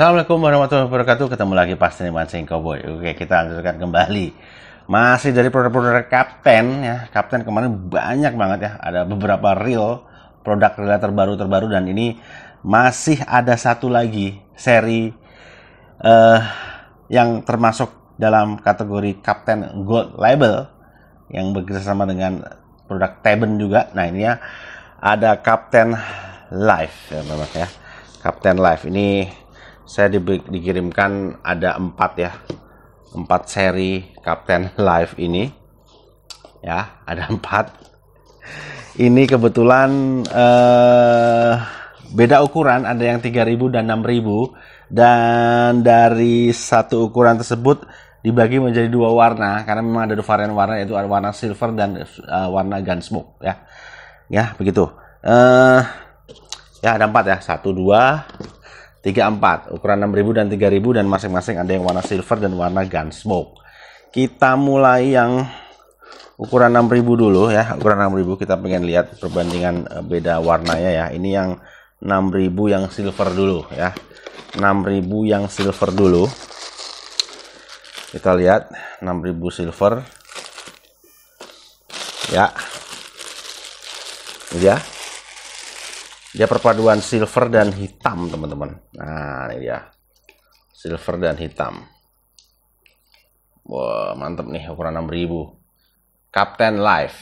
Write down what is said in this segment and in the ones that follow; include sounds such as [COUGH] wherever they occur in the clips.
Assalamualaikum warahmatullahi wabarakatuh. Ketemu lagi pasti mancing cowboy. Oke, kita lanjutkan kembali. Masih dari produk-produk Kapten ya. Kapten kemarin banyak banget ya. Ada beberapa reel produk real terbaru-terbaru dan ini masih ada satu lagi seri uh, yang termasuk dalam kategori Kapten Gold Label yang bekerjasama dengan produk Teben juga. Nah, ini ya ada Kapten Live ya, memang ya. Kapten Live ini saya di, dikirimkan ada empat ya empat seri Captain Live ini ya ada [LAUGHS] empat ini kebetulan eh, beda ukuran ada yang 3000 dan 6000 dan dari satu ukuran tersebut dibagi menjadi dua warna karena memang ada dua varian warna yaitu warna silver dan uh, warna gunsmoke ya ya begitu eh ya ada empat ya satu dua 34 ukuran 6000 dan 3000 dan masing-masing ada yang warna silver dan warna gunsmoke kita mulai yang ukuran 6000 dulu ya ukuran 6000 kita pengen lihat perbandingan eh, beda warnanya ya ini yang 6000 yang silver dulu ya 6000 yang silver dulu kita lihat 6000 silver ya ini dia dia perpaduan silver dan hitam teman-teman nah ini dia silver dan hitam wow, mantep nih ukuran 6000 Captain Life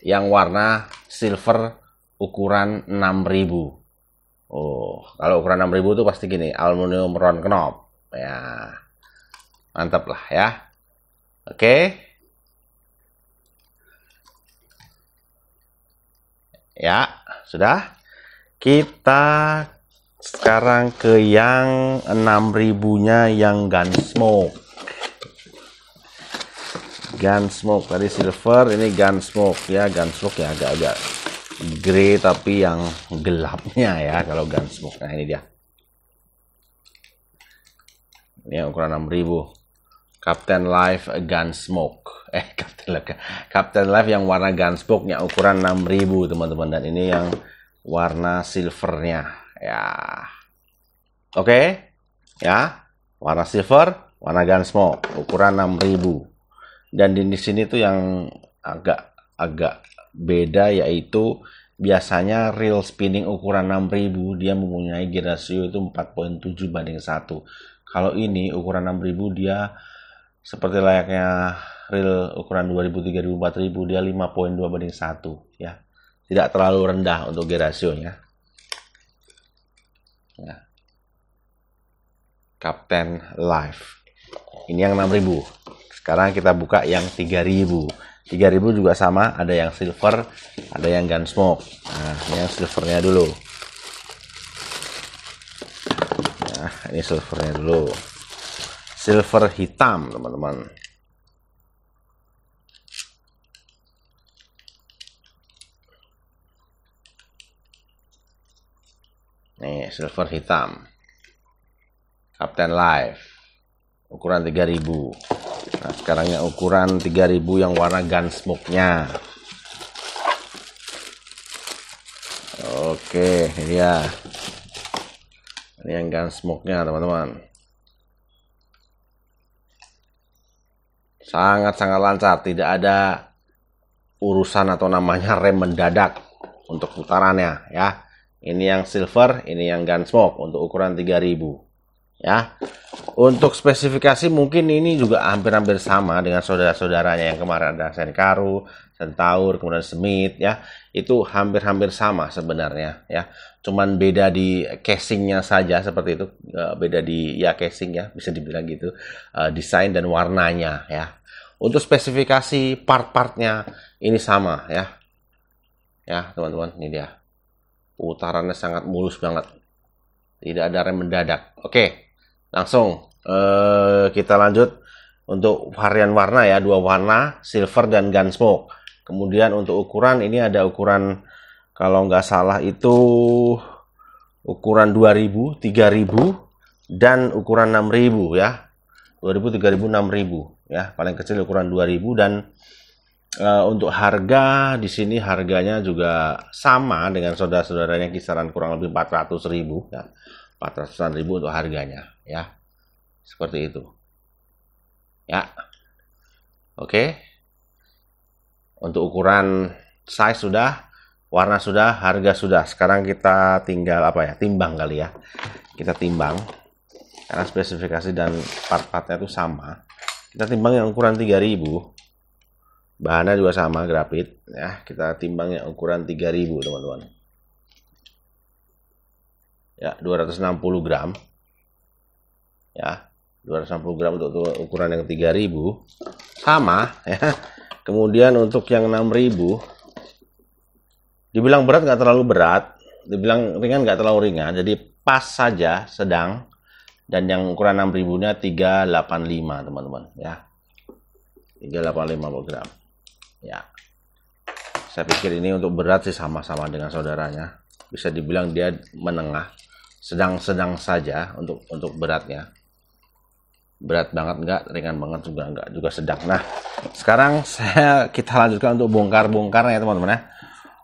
yang warna silver ukuran 6000 Oh kalau ukuran 6000 itu pasti gini aluminium round knob ya mantap lah ya oke okay. ya sudah kita sekarang ke yang 6000-nya yang gun smoke gun smoke tadi silver, ini gun smoke ya, gun smoke ya agak-agak grey tapi yang gelapnya ya kalau gun smoke Nah, ini dia. Ini ukuran 6000. Captain Life gun smoke [LAUGHS] Eh, Captain Life. Captain Life yang warna gun smoke nya ukuran 6000, teman-teman. Dan ini yang warna silvernya ya oke okay? ya warna silver warna gunsmoke ukuran 6000 dan di sini tuh yang agak agak beda yaitu biasanya real spinning ukuran 6000 dia mempunyai gear ratio itu 4.7 banding 1. Kalau ini ukuran 6000 dia seperti layaknya real ukuran 2000, 3000, 4000 dia 5.2 banding 1 ya tidak terlalu rendah untuk G rasionya. Ya. Kapten Life Ini yang 6000. Sekarang kita buka yang 3000. 3000 juga sama, ada yang silver, ada yang gun smoke. Nah, ini yang silvernya dulu. Nah, ini silvernya dulu. Silver hitam, teman-teman. Nih, silver hitam. Captain Life. Ukuran 3000. Nah, sekarang sekarangnya ukuran 3000 yang warna gunsmoke-nya. Oke, ini dia. Ini yang gunsmoke-nya, teman-teman. Sangat-sangat lancar, tidak ada urusan atau namanya rem mendadak untuk putarannya ya. Ini yang silver, ini yang gun smoke untuk ukuran 3000. Ya. Untuk spesifikasi mungkin ini juga hampir-hampir sama dengan saudara-saudaranya yang kemarin ada Senkaru, Centaur, kemudian Smith ya. Itu hampir-hampir sama sebenarnya ya. Cuman beda di casingnya saja seperti itu, e, beda di ya casing ya, bisa dibilang gitu. E, desain dan warnanya ya. Untuk spesifikasi part-partnya ini sama ya. Ya, teman-teman, ini dia putarannya sangat mulus banget tidak ada rem mendadak oke langsung eh, kita lanjut untuk varian warna ya dua warna silver dan gunsmoke kemudian untuk ukuran ini ada ukuran kalau nggak salah itu ukuran 2000 3000 dan ukuran 6000 ya 2000 3000 6000 ya paling kecil ukuran 2000 dan Eh, untuk harga di sini harganya juga sama dengan saudara-saudaranya kisaran kurang lebih 400 ribu ya. 400 ribu untuk harganya ya seperti itu ya oke untuk ukuran size sudah warna sudah harga sudah sekarang kita tinggal apa ya timbang kali ya kita timbang karena spesifikasi dan part-partnya itu sama kita timbang yang ukuran 3000 Bahannya juga sama grafit ya. Kita timbang yang ukuran 3000 teman-teman. Ya, 260 gram. Ya, 260 gram untuk ukuran yang 3000 sama ya. Kemudian untuk yang 6000 dibilang berat nggak terlalu berat, dibilang ringan nggak terlalu ringan. Jadi pas saja sedang dan yang ukuran 6000-nya 385 teman-teman ya. 385 gram. Ya. Saya pikir ini untuk berat sih sama-sama dengan saudaranya. Bisa dibilang dia menengah, sedang-sedang saja untuk untuk beratnya. Berat banget enggak, ringan banget juga enggak, juga sedang. Nah, sekarang [LAUGHS] saya kita lanjutkan untuk bongkar bongkar ya teman-teman ya.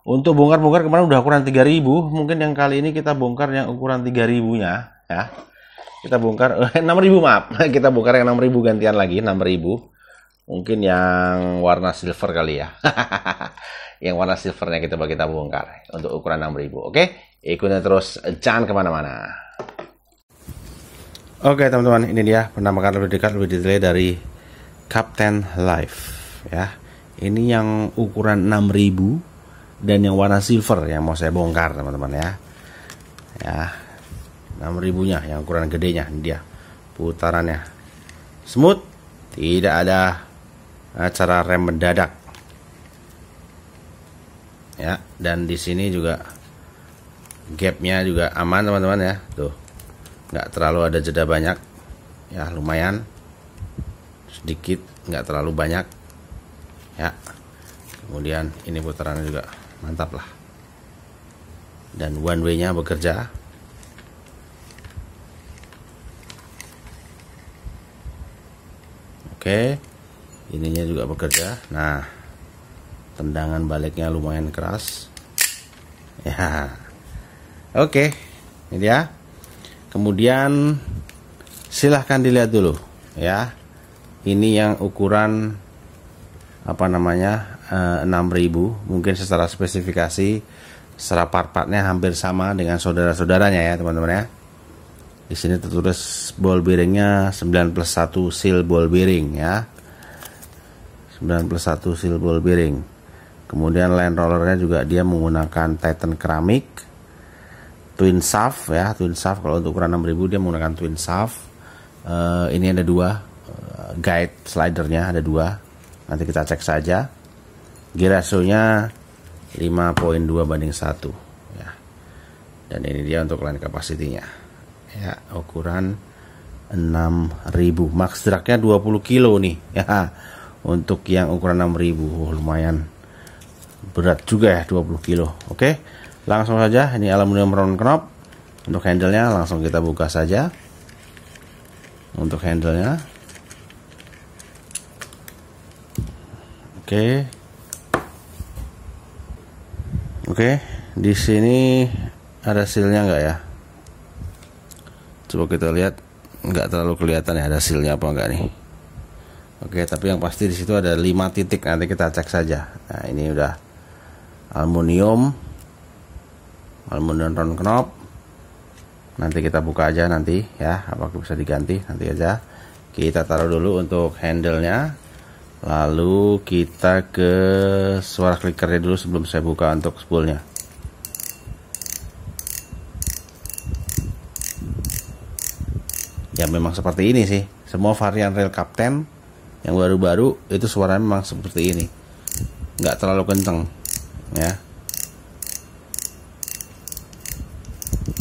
Untuk bongkar-bongkar kemarin udah ukuran 3000, mungkin yang kali ini kita bongkar yang ukuran 3000-nya ya kita bongkar [LAUGHS] eh, 6000 maaf kita bongkar yang 6000 gantian lagi 6000 Mungkin yang warna silver kali ya. [LAUGHS] yang warna silvernya kita bagi kita bongkar untuk ukuran 6000. Oke, ikutin terus jangan kemana-mana. Oke teman-teman, ini dia penampakan lebih dekat lebih detail dari Captain Life ya. Ini yang ukuran 6000 dan yang warna silver yang mau saya bongkar teman-teman ya. Ya. 6000-nya yang ukuran gedenya ini dia putarannya. Smooth, tidak ada cara rem mendadak ya dan di sini juga gapnya juga aman teman-teman ya tuh nggak terlalu ada jeda banyak ya lumayan sedikit nggak terlalu banyak ya kemudian ini putarannya juga mantap lah dan one way nya bekerja oke okay ininya juga bekerja nah tendangan baliknya lumayan keras [LAUGHS] ya oke ini dia kemudian silahkan dilihat dulu ya ini yang ukuran apa namanya eh, 6000 mungkin secara spesifikasi secara part-partnya hampir sama dengan saudara-saudaranya ya teman-teman ya di sini tertulis ball bearingnya 9 plus 1 seal ball bearing ya 91 ball bearing kemudian line rollernya juga dia menggunakan Titan keramik twin shaft ya twin shaft kalau untuk ukuran 6000 dia menggunakan twin shaft uh, eh, ini ada dua uh, guide slidernya ada dua nanti kita cek saja gear ratio-nya 5.2 banding 1 ya. dan ini dia untuk line capacity-nya ya ukuran 6000 max dragnya 20 kilo nih ya untuk yang ukuran 6000 oh, lumayan berat juga ya 20 kilo oke langsung saja ini aluminium round knob untuk handle nya langsung kita buka saja untuk handle nya oke oke di sini ada sealnya enggak ya coba kita lihat nggak terlalu kelihatan ya ada sealnya apa enggak nih Oke, tapi yang pasti di situ ada 5 titik. Nanti kita cek saja. Nah, ini udah aluminium aluminium round knob. Nanti kita buka aja nanti ya, apakah bisa diganti nanti aja. Kita taruh dulu untuk handle-nya. Lalu kita ke suara clickernya dulu sebelum saya buka untuk spoolnya. Ya memang seperti ini sih. Semua varian real captain yang baru-baru itu suaranya memang seperti ini nggak terlalu kenceng ya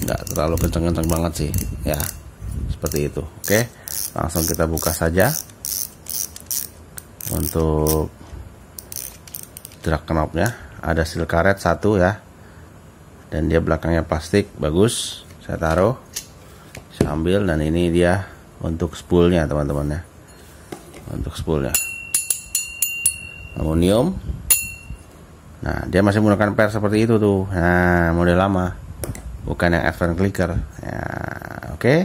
nggak terlalu kenceng-kenceng banget sih ya seperti itu oke langsung kita buka saja untuk drag knobnya ada steel karet satu ya dan dia belakangnya plastik bagus saya taruh saya ambil dan ini dia untuk spoolnya teman-teman ya untuk spoolnya aluminium nah dia masih menggunakan per seperti itu tuh nah model lama bukan yang advent clicker ya oke okay.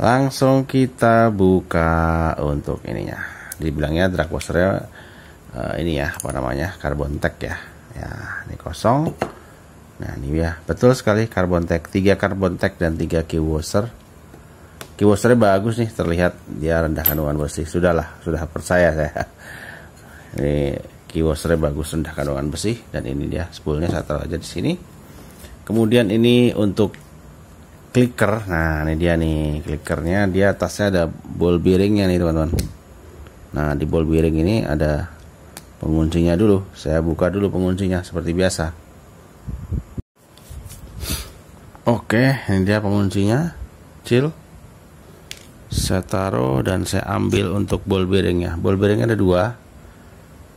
langsung kita buka untuk ininya dibilangnya drag washer uh, eh, ini ya apa namanya carbon tech ya ya ini kosong nah ini ya betul sekali carbon tech tiga carbon tech dan tiga key washer keyboardnya bagus nih terlihat dia rendah kandungan besi sudahlah sudah percaya saya [LAUGHS] ini keyboardnya bagus rendah kandungan besi dan ini dia spoolnya saya taruh aja di sini kemudian ini untuk clicker nah ini dia nih clickernya dia atasnya ada ball bearingnya nih teman-teman nah di ball bearing ini ada penguncinya dulu saya buka dulu penguncinya seperti biasa oke ini dia penguncinya chill saya taruh dan saya ambil untuk ball bearingnya ball bearing ada dua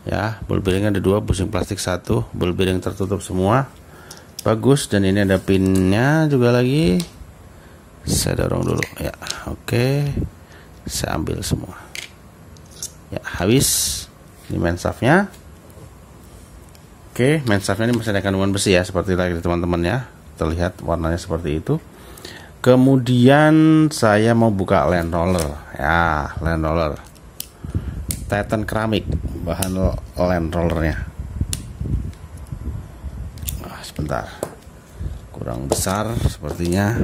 ya ball bearing ada dua pusing plastik satu ball bearing tertutup semua bagus dan ini ada pinnya juga lagi saya dorong dulu ya oke saya ambil semua ya habis ini main shaftnya oke okay, main shaftnya ini masih ada kandungan besi ya seperti lagi teman-teman ya terlihat warnanya seperti itu kemudian saya mau buka land roller ya land roller Titan keramik bahan land rollernya nah, sebentar kurang besar sepertinya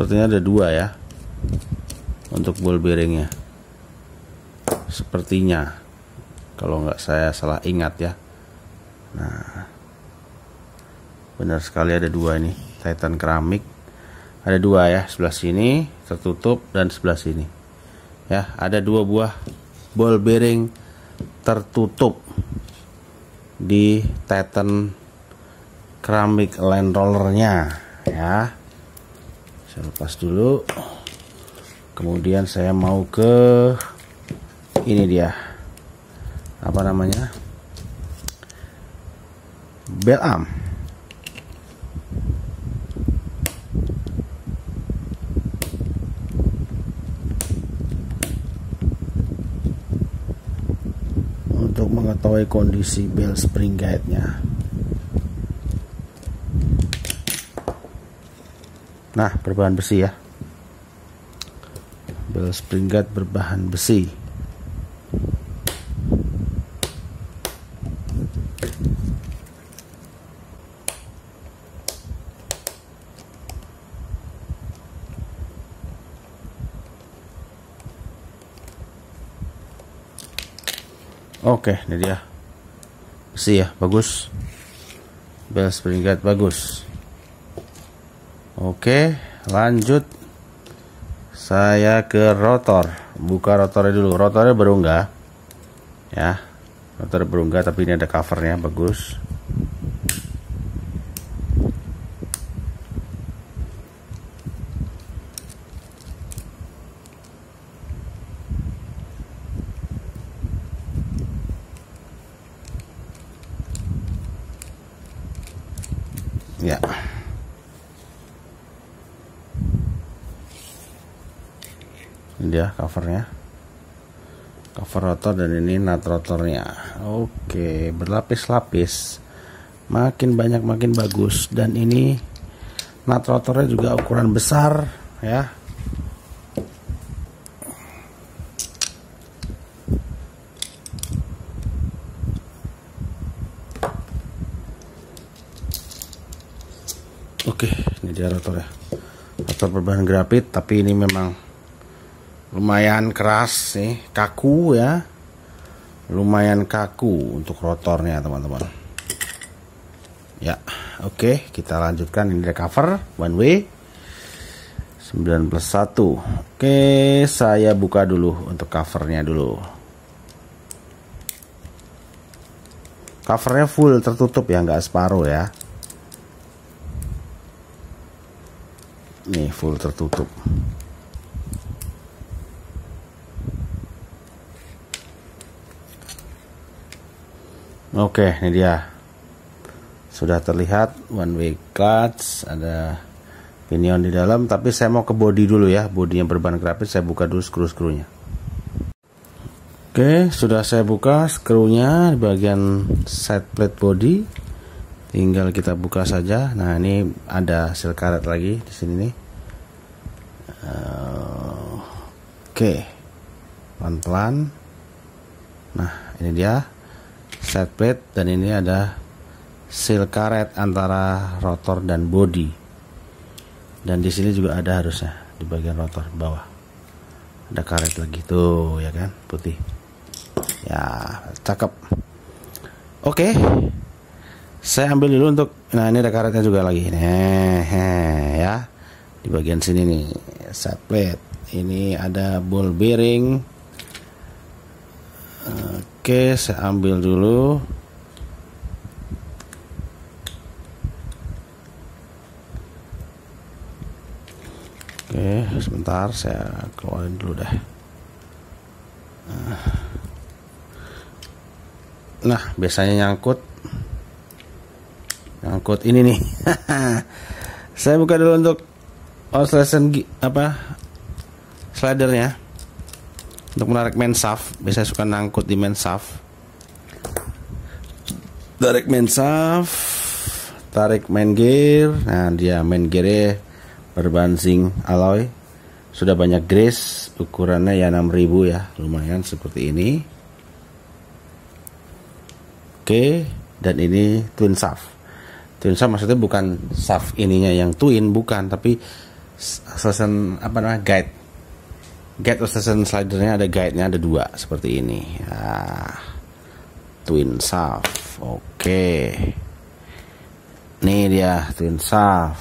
sepertinya ada dua ya untuk ball bearingnya sepertinya kalau nggak saya salah ingat ya nah benar sekali ada dua ini titan keramik ada dua ya sebelah sini tertutup dan sebelah sini ya ada dua buah ball bearing tertutup di titan keramik land rollernya ya saya lepas dulu kemudian saya mau ke ini dia apa namanya bell arm untuk mengetahui kondisi bell spring guide nya nah berbahan besi ya bel spring guard berbahan besi Oke, ini dia. Besi ya, bagus. Bel spring guard bagus. Oke, lanjut. Saya ke rotor. Buka rotornya dulu. Rotornya berongga, Ya. Rotor berongga, tapi ini ada covernya bagus. ini dia covernya cover rotor dan ini nut rotornya oke berlapis-lapis makin banyak makin bagus dan ini nut rotornya juga ukuran besar ya Oke, ini dia rotor ya, Rotor berbahan grafit, tapi ini memang lumayan keras sih, kaku ya lumayan kaku untuk rotornya teman-teman ya oke okay, kita lanjutkan ini recover one way 9 plus 1 oke okay, saya buka dulu untuk covernya dulu covernya full tertutup ya nggak separuh ya nih full tertutup Oke, ini dia. Sudah terlihat one way clutch, ada pinion di dalam, tapi saya mau ke body dulu ya. body yang berbahan kerapit, saya buka dulu skru-skrunya. Oke, sudah saya buka skrunya di bagian side plate body. Tinggal kita buka saja. Nah, ini ada seal karet lagi di sini nih. Uh, oke. Pelan-pelan. Nah, ini dia set plate dan ini ada seal karet antara rotor dan body dan di sini juga ada harusnya di bagian rotor bawah ada karet lagi tuh ya kan putih ya cakep oke okay. saya ambil dulu untuk nah ini ada karetnya juga lagi hehe ya di bagian sini nih set plate ini ada ball bearing eh, Oke, saya ambil dulu. Oke, sebentar saya keluarin dulu deh. Nah, biasanya nyangkut. Nyangkut ini nih. [LAUGHS] saya buka dulu untuk oh, apa? Slidernya untuk menarik mensaf biasanya suka nangkut di mensaf tarik mensaf tarik main gear nah dia main gear berbanding alloy sudah banyak grease ukurannya ya 6000 ya lumayan seperti ini oke dan ini twin shaft twin shaft maksudnya bukan shaft ininya yang twin bukan tapi sesen apa namanya guide guide station slidernya ada guide-nya ada dua seperti ini ya. twin shaft oke okay. Ini dia twin shaft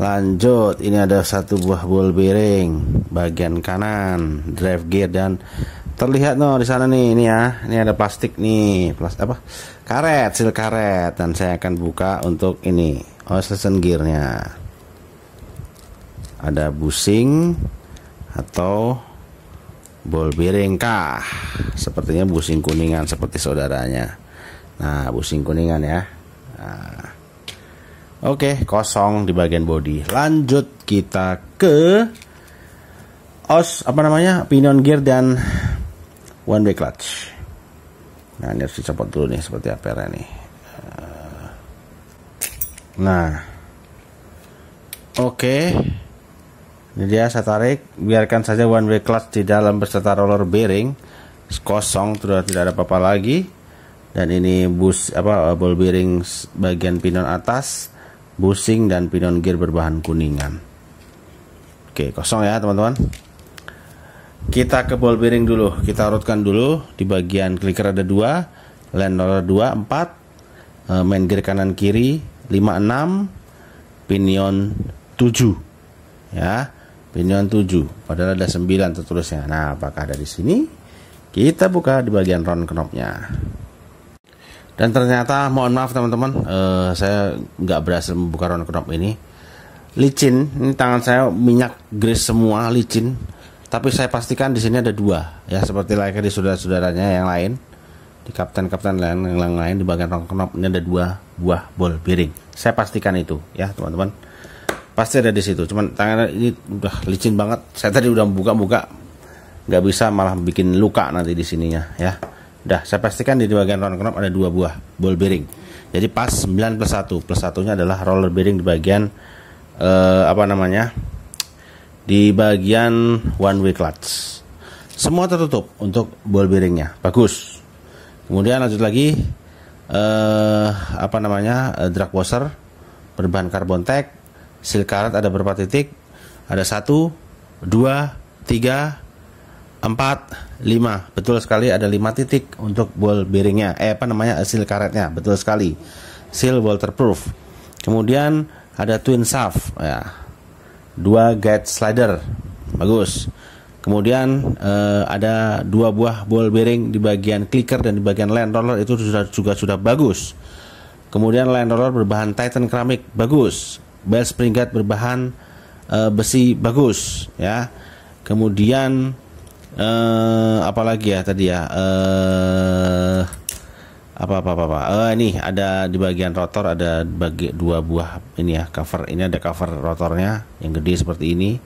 lanjut ini ada satu buah ball bearing bagian kanan drive gear dan terlihat no di sana nih ini ya ini ada plastik nih plastik apa karet sil karet dan saya akan buka untuk ini gear oh, gearnya ada busing atau bol bearing kah sepertinya busing kuningan seperti saudaranya nah busing kuningan ya nah. oke kosong di bagian body lanjut kita ke os apa namanya pinion gear dan one way clutch Nah ini harus dicopot dulu nih seperti apa ya nih. Nah, oke. Okay. Ini dia saya tarik biarkan saja one way clutch di dalam beserta roller bearing kosong sudah tidak ada apa-apa lagi dan ini bus apa eh, ball bearing bagian pinon atas bushing dan pinon gear berbahan kuningan oke kosong ya teman-teman kita ke ball bearing dulu kita urutkan dulu di bagian clicker ada dua land roller 2 4 eh, main gear kanan kiri 5 6 pinion 7 ya pinjaman 7 padahal ada 9 tertulisnya nah apakah ada di sini kita buka di bagian round knobnya dan ternyata mohon maaf teman-teman uh, saya nggak berhasil membuka round knob ini licin ini tangan saya minyak grease semua licin tapi saya pastikan di sini ada dua ya seperti layaknya di saudara-saudaranya yang lain di kapten-kapten lain yang lain di bagian round knob ini ada dua buah ball bearing. saya pastikan itu ya teman-teman pasti ada di situ cuman tangan ini udah licin banget saya tadi udah buka-buka nggak bisa malah bikin luka nanti di sininya ya udah saya pastikan di bagian round knob ada dua buah ball bearing jadi pas 9 plus 1 plus satunya adalah roller bearing di bagian eh, apa namanya di bagian one way clutch semua tertutup untuk ball bearingnya bagus kemudian lanjut lagi eh, apa namanya uh, drag washer berbahan karbon tek karet ada berapa titik? Ada satu, dua, tiga, empat, lima. Betul sekali ada lima titik untuk ball bearingnya. Eh apa namanya sil karetnya? Betul sekali. Seal waterproof. Kemudian ada twin shaft ya. Dua guide slider. Bagus. Kemudian eh, ada dua buah ball bearing di bagian clicker dan di bagian land roller itu sudah juga sudah bagus. Kemudian land roller berbahan titan keramik bagus bel springgat berbahan e, besi bagus ya kemudian e, eh, apalagi ya tadi ya e, apa apa apa, apa. E, ini ada di bagian rotor ada bagi dua buah ini ya cover ini ada cover rotornya yang gede seperti ini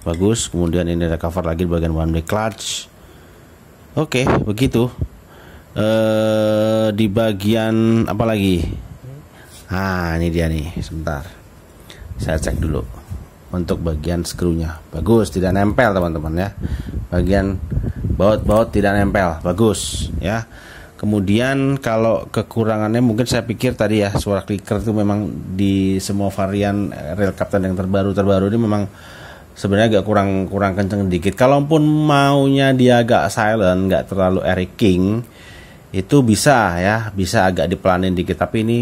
bagus kemudian ini ada cover lagi di bagian one way clutch oke begitu e, di bagian apa lagi ah ini dia nih sebentar saya cek dulu untuk bagian skrunya bagus tidak nempel teman-teman ya bagian baut-baut tidak nempel bagus ya kemudian kalau kekurangannya mungkin saya pikir tadi ya suara clicker itu memang di semua varian eh, real captain yang terbaru terbaru ini memang sebenarnya agak kurang kurang kenceng dikit kalaupun maunya dia agak silent nggak terlalu Eric King itu bisa ya bisa agak dipelanin dikit tapi ini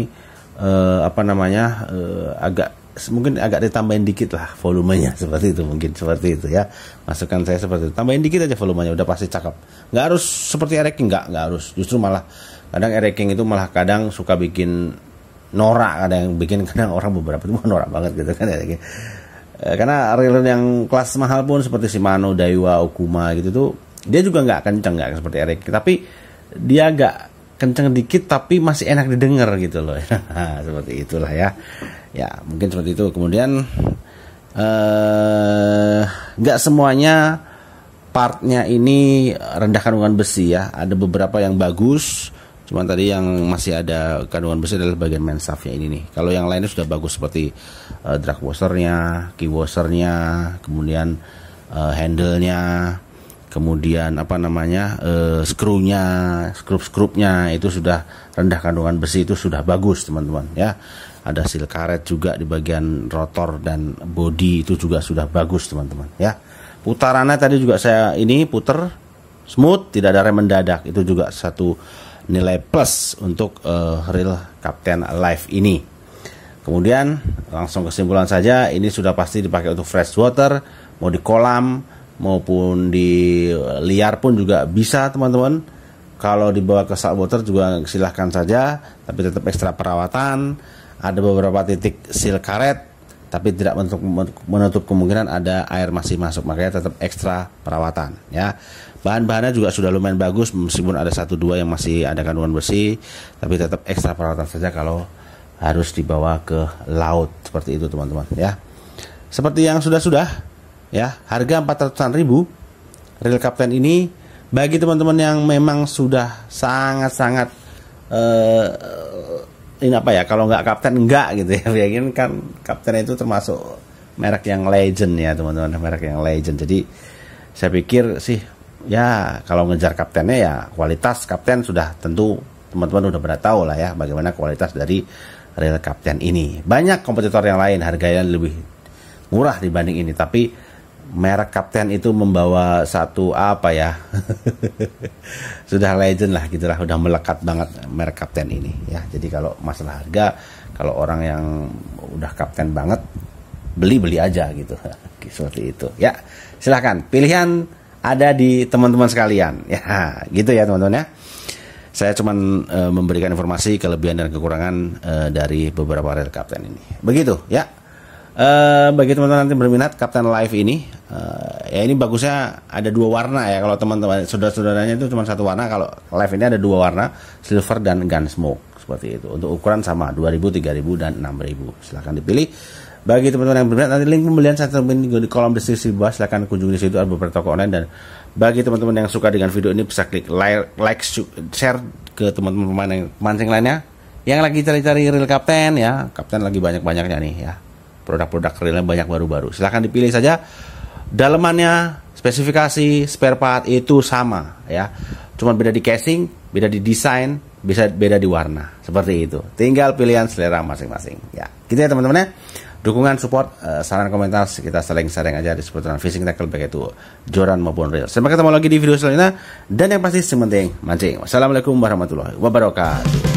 eh, apa namanya eh, agak mungkin agak ditambahin dikit lah volumenya seperti itu mungkin seperti itu ya masukan saya seperti itu tambahin dikit aja volumenya udah pasti cakep nggak harus seperti ereking nggak nggak harus justru malah kadang ereking itu malah kadang suka bikin norak kadang yang bikin kadang orang beberapa itu norak banget gitu kan ya karena reel yang kelas mahal pun seperti Shimano, Daiwa, Okuma gitu tuh dia juga nggak kenceng nggak seperti ereking tapi dia agak kenceng dikit tapi masih enak didengar gitu loh [LAUGHS] seperti itulah ya ya mungkin seperti itu kemudian eh, nggak uh, semuanya partnya ini rendah kandungan besi ya ada beberapa yang bagus cuman tadi yang masih ada kandungan besi adalah bagian main shaftnya ini nih kalau yang lainnya sudah bagus seperti uh, eh, drag washernya key washernya kemudian uh, eh, handle nya kemudian apa namanya uh, skrunya skrup skrupnya itu sudah rendah kandungan besi itu sudah bagus teman-teman ya ada sil karet juga di bagian rotor dan body itu juga sudah bagus teman-teman ya putarannya tadi juga saya ini puter smooth tidak ada rem mendadak itu juga satu nilai plus untuk uh, real Captain Live ini kemudian langsung kesimpulan saja ini sudah pasti dipakai untuk fresh water mau di kolam maupun di liar pun juga bisa teman-teman kalau dibawa ke saltwater juga silahkan saja tapi tetap ekstra perawatan ada beberapa titik seal karet tapi tidak untuk menutup kemungkinan ada air masih masuk makanya tetap ekstra perawatan ya bahan-bahannya juga sudah lumayan bagus meskipun ada satu dua yang masih ada kandungan besi tapi tetap ekstra perawatan saja kalau harus dibawa ke laut seperti itu teman-teman ya seperti yang sudah-sudah ya harga 400-an ribu real Captain ini bagi teman-teman yang memang sudah sangat-sangat uh, ini apa ya kalau nggak kapten enggak gitu ya [LAUGHS] biarin kan kapten itu termasuk merek yang legend ya teman-teman merek yang legend jadi saya pikir sih ya kalau ngejar kaptennya ya kualitas kapten sudah tentu teman-teman udah pernah tahu lah ya bagaimana kualitas dari real kapten ini banyak kompetitor yang lain harganya lebih murah dibanding ini tapi merek kapten itu membawa satu apa ya [LAUGHS] sudah legend lah gitu lah udah melekat banget merek kapten ini ya jadi kalau masalah harga kalau orang yang udah kapten banget beli beli aja gitu [LAUGHS] seperti itu ya silahkan pilihan ada di teman-teman sekalian ya [LAUGHS] gitu ya teman-teman ya saya cuma e, eh, memberikan informasi kelebihan dan kekurangan e, dari beberapa rel kapten ini begitu ya Eh, bagi teman-teman nanti berminat Captain Live ini uh, ya ini bagusnya ada dua warna ya kalau teman-teman saudara-saudaranya itu cuma satu warna kalau live ini ada dua warna silver dan gun smoke seperti itu untuk ukuran sama 2000 3000 dan 6000 silahkan dipilih bagi teman-teman yang berminat nanti link pembelian saya temuin di kolom deskripsi bawah silahkan kunjungi di situ ada beberapa toko online dan bagi teman-teman yang suka dengan video ini bisa klik like, like share ke teman-teman pemancing lainnya yang lagi cari-cari real Captain ya kapten lagi banyak-banyaknya nih ya produk-produk kerilnya banyak baru-baru. Silahkan dipilih saja. Dalemannya, spesifikasi, spare part itu sama ya. Cuma beda di casing, beda di desain, bisa beda di warna. Seperti itu. Tinggal pilihan selera masing-masing. Ya, gitu ya teman-teman ya. Dukungan, support, eh, saran komentar kita saling-saling aja di seputaran fishing tackle baik itu joran maupun real. Sampai ketemu lagi di video selanjutnya dan yang pasti sementing mancing. Wassalamualaikum warahmatullahi wabarakatuh.